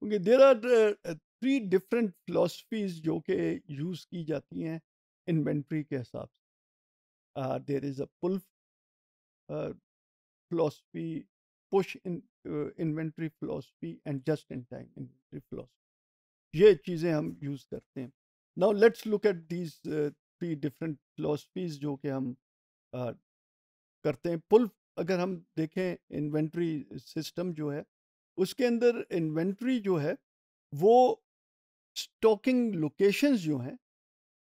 क्योंकि there are three different philosophies जो कि यूज़ की जाती हैं इन्वेंट्री के हिसाब से there is a pull philosophy push inventory philosophy and just in time inventory philosophy ये चीज़ें हम यूज़ करते हैं now let's look at these three different philosophies जो कि हम uh, करते हैं पुल अगर हम देखें इन्वेंट्री सिस्टम जो है उसके अंदर इन्वेंट्री जो है वो स्टॉकिंग लोकेशंस जो हैं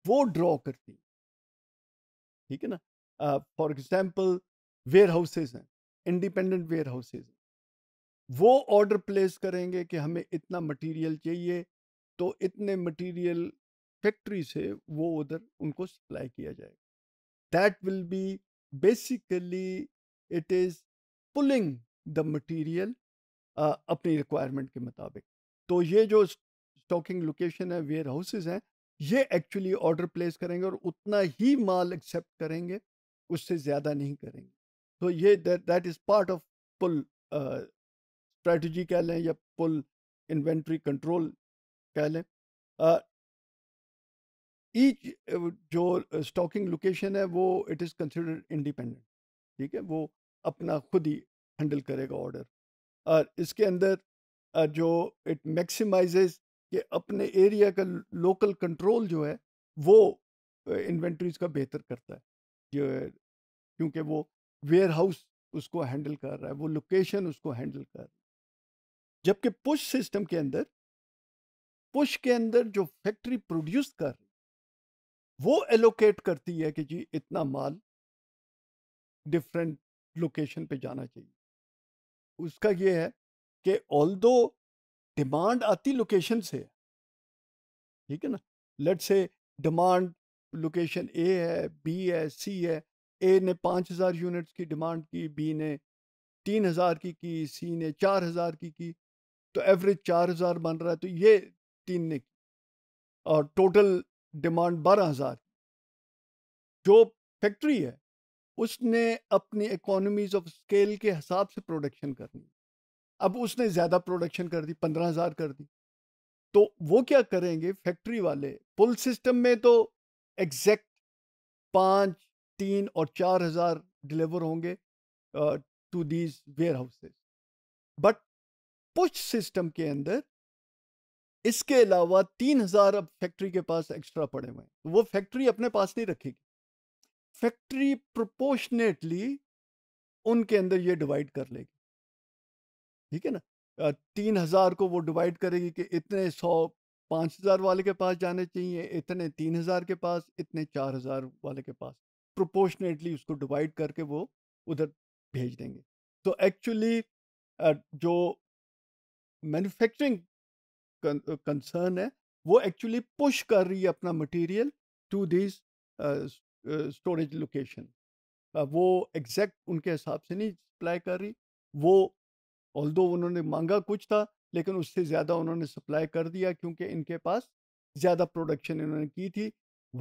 वो ड्रॉ करती ठीक है ना फॉर एग्जांपल वेयर हाउसेज हैं इंडिपेंडेंट वेयर हाउसेज वो ऑर्डर प्लेस करेंगे कि हमें इतना मटेरियल चाहिए तो इतने मटेरियल फैक्ट्री से वो उधर उनको सप्लाई किया जाएगा that will be basically it is pulling the material अपनी रिक्वायरमेंट के मुताबिक तो ये जो स्टॉकिंग लोकेशन है वेयर हाउसेज हैं ये एक्चुअली ऑर्डर प्लेस करेंगे और उतना ही माल एक्सेप्ट करेंगे उससे ज़्यादा नहीं करेंगे तो ये that is part of pull strategy कह लें या पुल इन्वेंट्री कंट्रोल कह लें ईच uh, जो स्टॉकिंग लोकेशन है वो इट इज़ कंसिडर्ड इंडिपेंडेंट ठीक है वो अपना खुद ही हैंडल करेगा ऑर्डर और इसके अंदर जो इट मैक्सिमाइजेज कि अपने एरिया का लोकल कंट्रोल जो है वो इन्वेंट्रीज का बेहतर करता है जो क्योंकि वो वेयर हाउस उसको हैंडल कर रहा है वो लोकेशन उसको हैंडल कर रहा है जबकि पुश सिस्टम के अंदर पुश के अंदर जो फैक्ट्री प्रोड्यूस कर रही वो एलोकेट करती है कि जी इतना माल डिफरेंट लोकेशन पे जाना चाहिए उसका ये है कि ऑल दो डिमांड आती लोकेशन से ठीक है ना लेट से डिमांड लोकेशन ए है बी है सी है ए ने पाँच हज़ार यूनिट्स की डिमांड की बी ने तीन हज़ार की की सी ने चार हज़ार की की तो एवरेज चार हज़ार बन रहा है तो ये तीन ने की और टोटल डिमांड बारह हज़ार जो फैक्ट्री है उसने अपनी इकोनॉमीज ऑफ स्केल के हिसाब से प्रोडक्शन करनी अब उसने ज़्यादा प्रोडक्शन कर दी पंद्रह हज़ार कर दी तो वो क्या करेंगे फैक्ट्री वाले पुल सिस्टम में तो एग्जैक्ट पाँच तीन और चार हज़ार डिलीवर होंगे to these warehouses but push system के अंदर इसके अलावा तीन हज़ार अब फैक्ट्री के पास एक्स्ट्रा पड़े हुए हैं तो वो फैक्ट्री अपने पास नहीं रखेगी फैक्ट्री प्रोपोर्शनेटली उनके अंदर ये डिवाइड कर लेगी ठीक है ना तीन हजार को वो डिवाइड करेगी कि इतने सौ पांच हजार वाले के पास जाने चाहिए इतने तीन हजार के पास इतने चार हजार वाले के पास प्रोपोर्शनेटली उसको डिवाइड करके वो उधर भेज देंगे तो एक्चुअली जो मैन्युफैक्चरिंग कंसर्न है वो एक्चुअली पुश कर रही है अपना material to this storage location वो एग्जैक्ट उनके हिसाब से नहीं सप्लाई कर रही वो ऑल दो उन्होंने मांगा कुछ था लेकिन उससे ज़्यादा उन्होंने सप्लाई कर दिया क्योंकि इनके पास ज़्यादा प्रोडक्शन इन्होंने की थी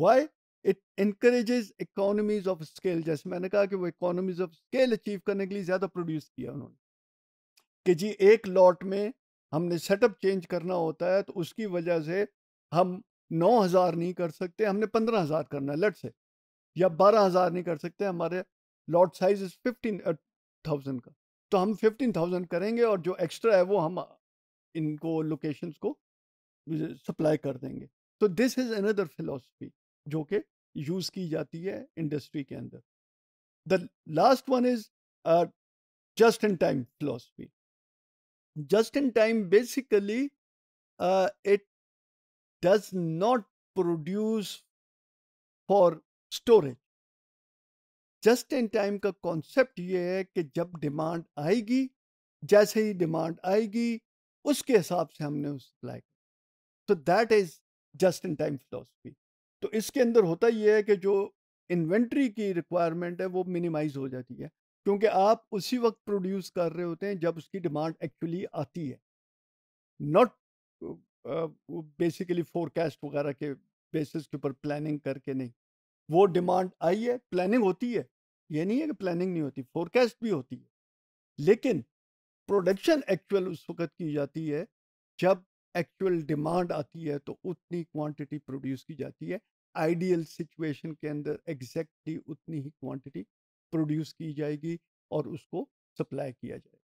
why it increases economies of scale जैसे मैंने कहा कि वो इकोनॉमीज ऑफ स्केल अचीव करने के लिए ज़्यादा प्रोड्यूस किया उन्होंने कि जी एक लॉट में हमने सेटअप चेंज करना होता है तो उसकी वजह से हम नौ हज़ार नहीं कर सकते हमने पंद्रह हज़ार करना है लट से या बारह हजार नहीं कर सकते हमारे lot size is fifteen thousand का तो हम फिफ्टीन थाउजेंड करेंगे और जो एक्स्ट्रा है वो हम इनको लोकेशन को सप्लाई कर देंगे तो दिस इज अनदर फिलोसफी जो कि यूज की जाती है इंडस्ट्री के अंदर the last one is just in time philosophy just in time basically it does not produce for storage just in time का कॉन्सेप्ट ये है कि जब डिमांड आएगी जैसे ही डिमांड आएगी उसके हिसाब से हमने उस सप्लाई तो that is just in time philosophy तो इसके अंदर होता ये है कि जो इन्वेंट्री की रिक्वायरमेंट है वो मिनिमाइज हो जाती है क्योंकि आप उसी वक्त प्रोड्यूस कर रहे होते हैं जब उसकी डिमांड एक्चुअली आती है नॉट बेसिकली फोरकास्ट वगैरह के बेसिस के ऊपर प्लानिंग करके नहीं वो डिमांड आई है प्लानिंग होती है ये नहीं है कि प्लानिंग नहीं होती फोरकास्ट भी होती है लेकिन प्रोडक्शन एक्चुअल उस वक्त की जाती है जब एक्चुअल डिमांड आती है तो उतनी क्वांटिटी प्रोड्यूस की जाती है आइडियल सिचुएशन के अंदर एग्जैक्टली उतनी ही क्वांटिटी प्रोड्यूस की जाएगी और उसको सप्लाई किया जाएगा